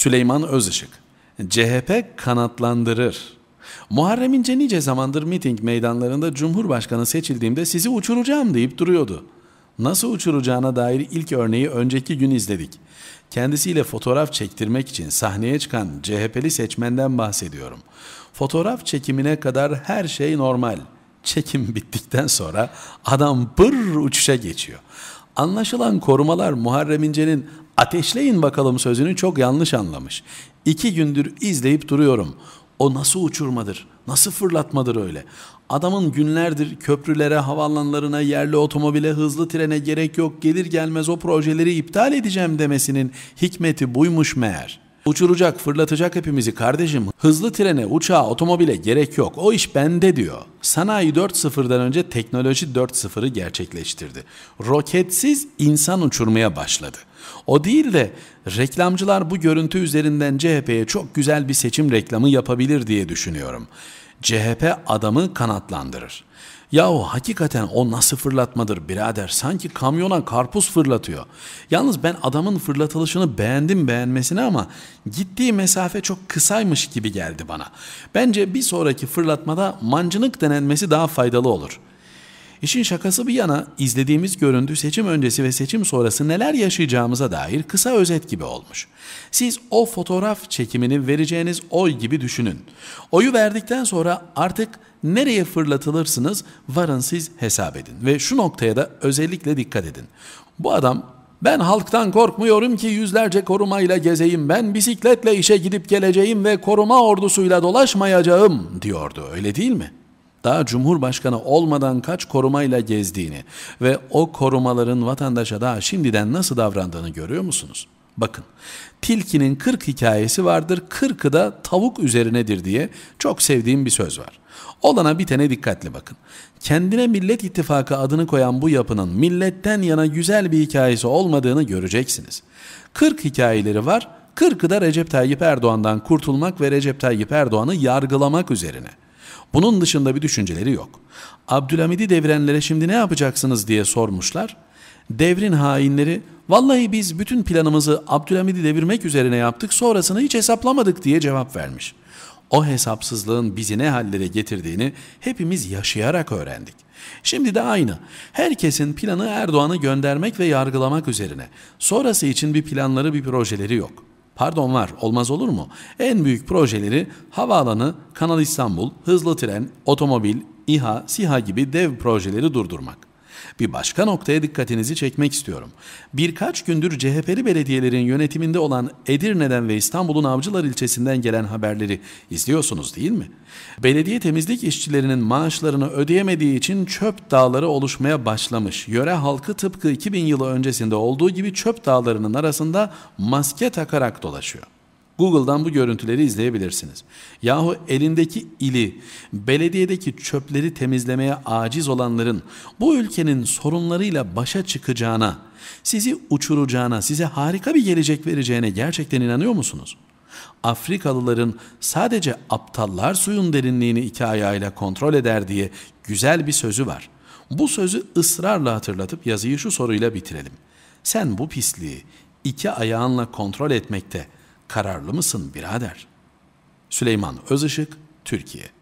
Süleyman Özışık. CHP kanatlandırır. Muharrem İnce nice zamandır miting meydanlarında Cumhurbaşkanı seçildiğimde sizi uçuracağım deyip duruyordu. Nasıl uçuracağına dair ilk örneği önceki gün izledik. Kendisiyle fotoğraf çektirmek için sahneye çıkan CHP'li seçmenden bahsediyorum. Fotoğraf çekimine kadar her şey normal. Çekim bittikten sonra adam pır uçuşa geçiyor. Anlaşılan korumalar Muharrem İnce'nin Ateşleyin bakalım sözünü çok yanlış anlamış. İki gündür izleyip duruyorum. O nasıl uçurmadır? Nasıl fırlatmadır öyle? Adamın günlerdir köprülere, havalanlarına, yerli otomobile, hızlı trene gerek yok, gelir gelmez o projeleri iptal edeceğim demesinin hikmeti buymuş meğer. Uçuracak, fırlatacak hepimizi kardeşim. Hızlı trene, uçağa, otomobile gerek yok. O iş bende diyor. Sanayi 4.0'dan önce teknoloji 4.0'ı gerçekleştirdi. Roketsiz insan uçurmaya başladı. O değil de reklamcılar bu görüntü üzerinden CHP'ye çok güzel bir seçim reklamı yapabilir diye düşünüyorum. CHP adamı kanatlandırır. Yahu hakikaten o nasıl fırlatmadır birader sanki kamyona karpuz fırlatıyor. Yalnız ben adamın fırlatılışını beğendim beğenmesine ama gittiği mesafe çok kısaymış gibi geldi bana. Bence bir sonraki fırlatmada mancınık denenmesi daha faydalı olur.'' İşin şakası bir yana izlediğimiz görüntü seçim öncesi ve seçim sonrası neler yaşayacağımıza dair kısa özet gibi olmuş. Siz o fotoğraf çekimini vereceğiniz oy gibi düşünün. Oyu verdikten sonra artık nereye fırlatılırsınız varın siz hesap edin. Ve şu noktaya da özellikle dikkat edin. Bu adam ben halktan korkmuyorum ki yüzlerce korumayla gezeyim. Ben bisikletle işe gidip geleceğim ve koruma ordusuyla dolaşmayacağım diyordu. Öyle değil mi? daha Cumhurbaşkanı olmadan kaç korumayla gezdiğini ve o korumaların vatandaşa daha şimdiden nasıl davrandığını görüyor musunuz? Bakın, tilkinin 40 hikayesi vardır, 40'ı da tavuk üzerinedir diye çok sevdiğim bir söz var. Olana bitene dikkatli bakın. Kendine Millet İttifakı adını koyan bu yapının milletten yana güzel bir hikayesi olmadığını göreceksiniz. 40 hikayeleri var, 40'ı da Recep Tayyip Erdoğan'dan kurtulmak ve Recep Tayyip Erdoğan'ı yargılamak üzerine.'' Bunun dışında bir düşünceleri yok. Abdülhamid'i devrenlere şimdi ne yapacaksınız diye sormuşlar. Devrin hainleri vallahi biz bütün planımızı Abdülhamid'i devirmek üzerine yaptık sonrasını hiç hesaplamadık diye cevap vermiş. O hesapsızlığın bizi ne hallere getirdiğini hepimiz yaşayarak öğrendik. Şimdi de aynı. Herkesin planı Erdoğan'ı göndermek ve yargılamak üzerine. Sonrası için bir planları bir projeleri yok.'' Pardon var, olmaz olur mu? En büyük projeleri havaalanı, Kanal İstanbul, hızlı tren, otomobil, İHA, SİHA gibi dev projeleri durdurmak. Bir başka noktaya dikkatinizi çekmek istiyorum. Birkaç gündür CHP'li belediyelerin yönetiminde olan Edirne'den ve İstanbul'un Avcılar ilçesinden gelen haberleri izliyorsunuz değil mi? Belediye temizlik işçilerinin maaşlarını ödeyemediği için çöp dağları oluşmaya başlamış. Yöre halkı tıpkı 2000 yılı öncesinde olduğu gibi çöp dağlarının arasında maske takarak dolaşıyor. Google'dan bu görüntüleri izleyebilirsiniz. Yahu elindeki ili, belediyedeki çöpleri temizlemeye aciz olanların bu ülkenin sorunlarıyla başa çıkacağına, sizi uçuracağına, size harika bir gelecek vereceğine gerçekten inanıyor musunuz? Afrikalıların sadece aptallar suyun derinliğini iki ayağıyla kontrol eder diye güzel bir sözü var. Bu sözü ısrarla hatırlatıp yazıyı şu soruyla bitirelim. Sen bu pisliği iki ayağınla kontrol etmekte Kararlı mısın birader? Süleyman Özışık, Türkiye